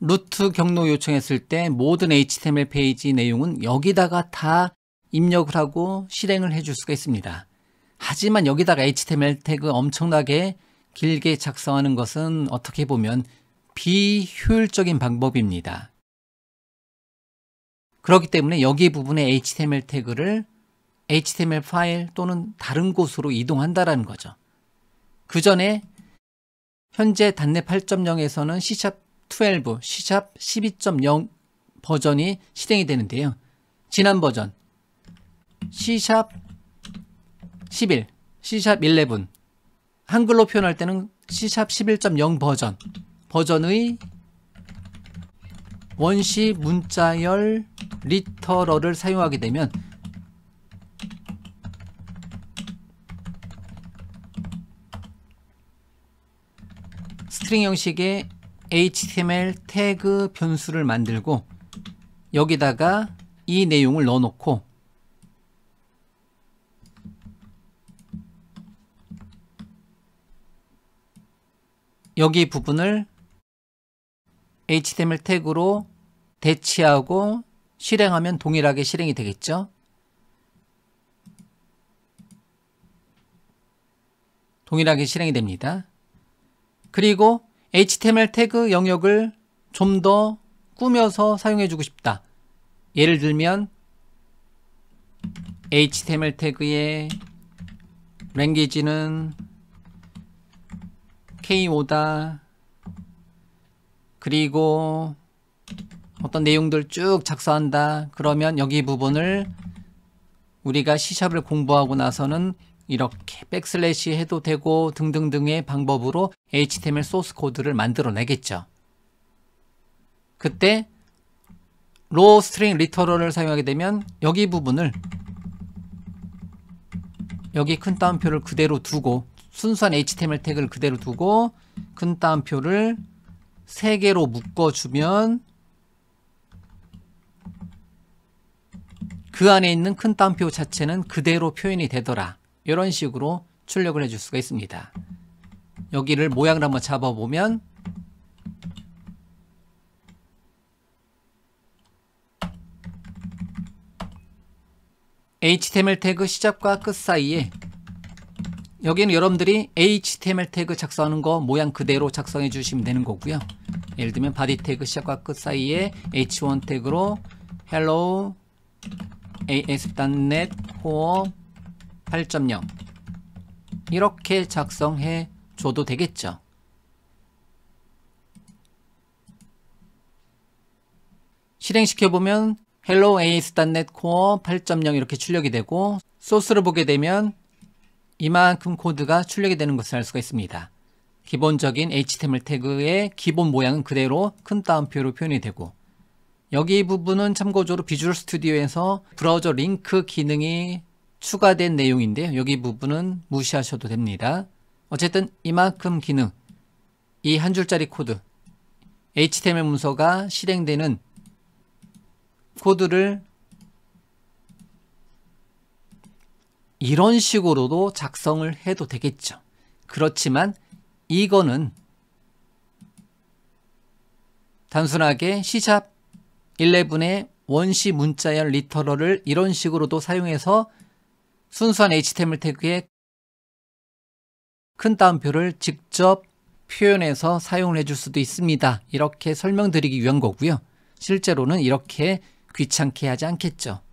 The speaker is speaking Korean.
루트 경로 요청했을 때 모든 HTML 페이지 내용은 여기다가 다 입력을 하고 실행을 해 줄 수가 있습니다. 하지만 여기다가 HTML 태그 엄청나게 길게 작성하는 것은 어떻게 보면 비효율적인 방법입니다. 그렇기 때문에 여기 부분에 HTML 태그를 HTML 파일 또는 다른 곳으로 이동한다라는 거죠. 그 전에 현재 단내 8.0에서는 C# 12 시샵 12.0 버전이 실행이 되는데요. 지난 버전 시샵 11, 시샵 11 한글로 표현할 때는 시샵 11.0 버전 버전의 원시 문자열 리터러를 사용하게 되면 스트링 형식의 html 태그 변수를 만들고 여기다가 이 내용을 넣어놓고 여기 부분을 html 태그로 대치하고 실행하면 동일하게 실행이 되겠죠. 동일하게 실행이 됩니다. 그리고 HTML 태그 영역을 좀 더 꾸며서 사용해주고 싶다. 예를 들면 HTML 태그의 랭귀지는 K5다. 그리고 어떤 내용들 쭉 작성한다. 그러면 여기 부분을 우리가 C샵을 공부하고 나서는 이렇게 백슬래시 해도 되고 등등등의 방법으로 HTML 소스 코드를 만들어내겠죠. 그때 로 스트링 리터럴을 사용하게 되면 여기 부분을 여기 큰 따옴표를 그대로 두고 순수한 HTML 태그를 그대로 두고 큰 따옴표를 세 개로 묶어주면 그 안에 있는 큰 따옴표 자체는 그대로 표현이 되더라. 이런 식으로 출력을 해줄 수가 있습니다. 여기를 모양을 한번 잡아보면 html 태그 시작과 끝 사이에 여기는 여러분들이 html 태그 작성하는 거 모양 그대로 작성해 주시면 되는 거고요. 예를 들면 바디 태그 시작과 끝 사이에 h1 태그로 hello as.net core 8.0 이렇게 작성해 줘도 되겠죠. 실행시켜보면 hello as.net core 8.0 이렇게 출력이 되고 소스를 보게 되면 이만큼 코드가 출력이 되는 것을 알 수가 있습니다. 기본적인 HTML 태그의 기본 모양은 그대로 큰 따옴표로 표현이 되고 여기 부분은 참고적으로 비주얼 스튜디오에서 브라우저 링크 기능이 추가된 내용인데요. 여기 부분은 무시하셔도 됩니다. 어쨌든 이만큼 기능, 이 한 줄짜리 코드, HTML 문서가 실행되는 코드를 이런 식으로도 작성을 해도 되겠죠. 그렇지만 이거는 단순하게 C11의 원시 문자열 리터러를 이런 식으로도 사용해서 순수한 HTML 태그에 큰 따옴표를 직접 표현해서 사용을 해줄 수도 있습니다. 이렇게 설명드리기 위한 거고요. 실제로는 이렇게 귀찮게 하지 않겠죠.